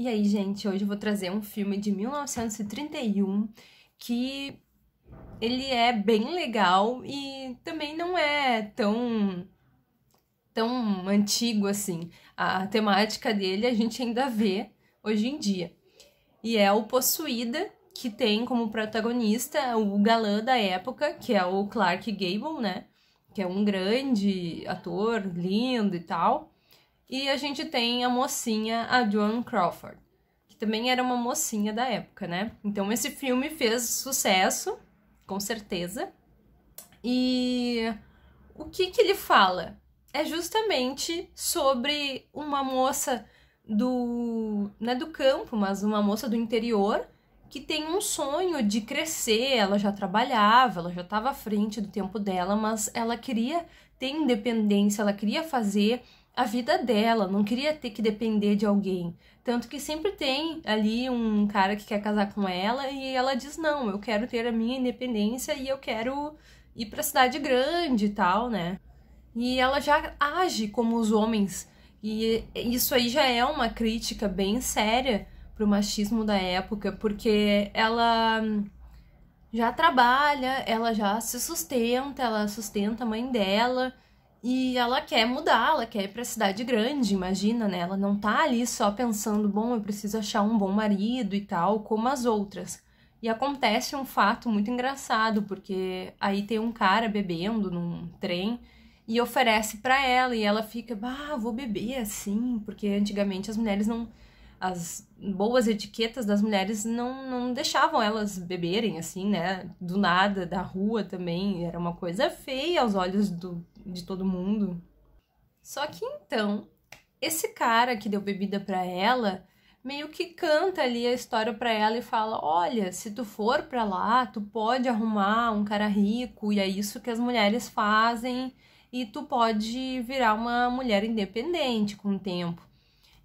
E aí, gente, hoje eu vou trazer um filme de 1931 que ele é bem legal e também não é tão tão antigo assim. A temática dele a gente ainda vê hoje em dia. E é o Possuída, que tem como protagonista o galã da época, que é o Clark Gable, né? Que é um grande ator, lindo e tal. E a gente tem a mocinha, a Joan Crawford, que também era uma mocinha da época, né? Então esse filme fez sucesso, com certeza. E o que, que ele fala? É justamente sobre uma moça do. não é do campo, mas uma moça do interior que tem um sonho de crescer. Ela já trabalhava, ela já estava à frente do tempo dela, mas ela queria ter independência, ela queria fazer a vida dela, não queria ter que depender de alguém. Tanto que sempre tem ali um cara que quer casar com ela e ela diz: "Não, eu quero ter a minha independência e eu quero ir para cidade grande e tal, né?" E ela já age como os homens. E isso aí já é uma crítica bem séria pro machismo da época, porque ela já trabalha, ela já se sustenta, ela sustenta a mãe dela, e ela quer mudar, ela quer ir pra cidade grande, imagina, né? Ela não tá ali só pensando, bom, eu preciso achar um bom marido e tal, como as outras. E acontece um fato muito engraçado, porque aí tem um cara bebendo num trem e oferece para ela, e ela fica, bah, vou beber assim, porque antigamente as mulheres não as boas etiquetas das mulheres não, não deixavam elas beberem, assim, né? Do nada, da rua também. Era uma coisa feia aos olhos do, de todo mundo. Só que então, esse cara que deu bebida para ela meio que canta ali a história para ela e fala: "Olha, se tu for para lá, tu pode arrumar um cara rico e é isso que as mulheres fazem e tu pode virar uma mulher independente com o tempo".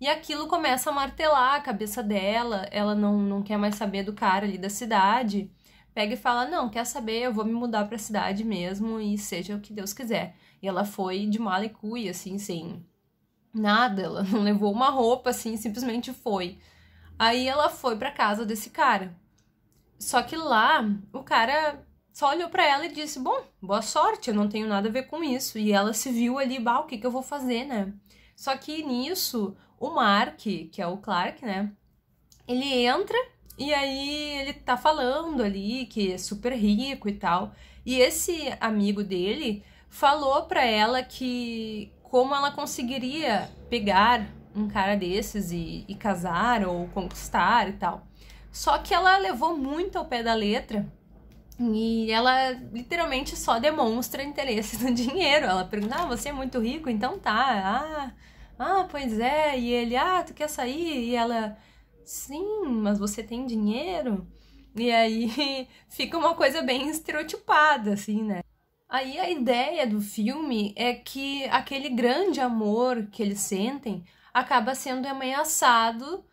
E aquilo começa a martelar a cabeça dela, ela não, não quer mais saber do cara ali da cidade. Pega e fala: Não, quer saber? Eu vou me mudar pra cidade mesmo e seja o que Deus quiser. E ela foi de mala e cuia, assim, sem nada. Ela não levou uma roupa, assim, simplesmente foi. Aí ela foi pra casa desse cara. Só que lá, o cara só olhou para ela e disse: Bom, boa sorte, eu não tenho nada a ver com isso. E ela se viu ali, bah, o que, que eu vou fazer, né? Só que nisso, o Mark, que é o Clark, né? Ele entra e aí ele tá falando ali que é super rico e tal. E esse amigo dele falou para ela que como ela conseguiria pegar um cara desses e, e casar ou conquistar e tal. Só que ela levou muito ao pé da letra e ela literalmente só demonstra interesse no dinheiro. Ela pergunta: ah, você é muito rico, então tá. Ah, ah, pois é. E ele, ah, tu quer sair? E ela, sim, mas você tem dinheiro? E aí fica uma coisa bem estereotipada, assim, né? Aí a ideia do filme é que aquele grande amor que eles sentem acaba sendo ameaçado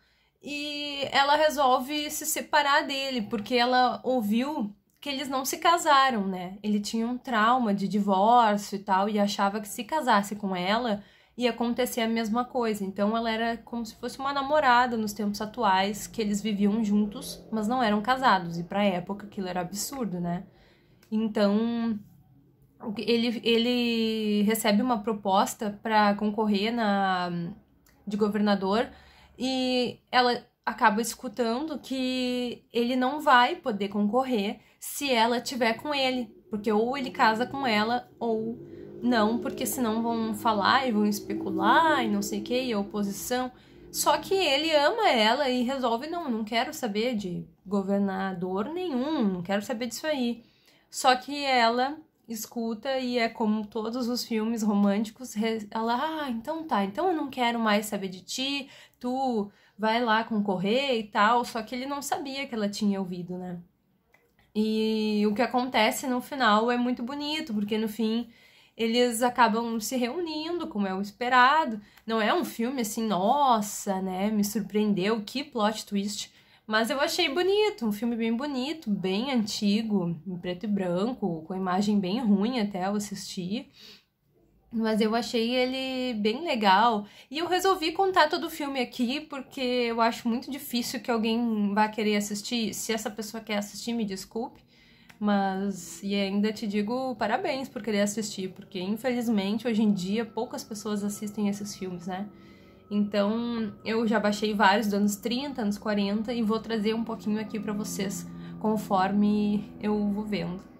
e ela resolve se separar dele, porque ela ouviu que eles não se casaram, né? Ele tinha um trauma de divórcio e tal, e achava que se casasse com ela, e acontecer a mesma coisa. Então ela era como se fosse uma namorada nos tempos atuais, que eles viviam juntos, mas não eram casados. E pra época aquilo era absurdo, né? Então ele, ele recebe uma proposta para concorrer na, de governador e ela acaba escutando que ele não vai poder concorrer se ela tiver com ele, porque ou ele casa com ela ou não, porque senão vão falar e vão especular e não sei o que, e a oposição. Só que ele ama ela e resolve: não, não quero saber de governador nenhum, não quero saber disso aí. Só que ela escuta e é como todos os filmes românticos: ela, ah, então tá, então eu não quero mais saber de ti, tu vai lá concorrer e tal. Só que ele não sabia que ela tinha ouvido, né? E o que acontece no final é muito bonito, porque no fim eles acabam se reunindo, como é o esperado. Não é um filme assim, nossa, né? Me surpreendeu, que plot twist. Mas eu achei bonito, um filme bem bonito, bem antigo, em preto e branco, com imagem bem ruim até eu assistir. Mas eu achei ele bem legal. E eu resolvi contar todo o filme aqui, porque eu acho muito difícil que alguém vá querer assistir. Se essa pessoa quer assistir, me desculpe. Mas, e ainda te digo parabéns por querer assistir, porque infelizmente hoje em dia poucas pessoas assistem esses filmes, né? Então, eu já baixei vários dos anos 30, anos 40 e vou trazer um pouquinho aqui para vocês conforme eu vou vendo.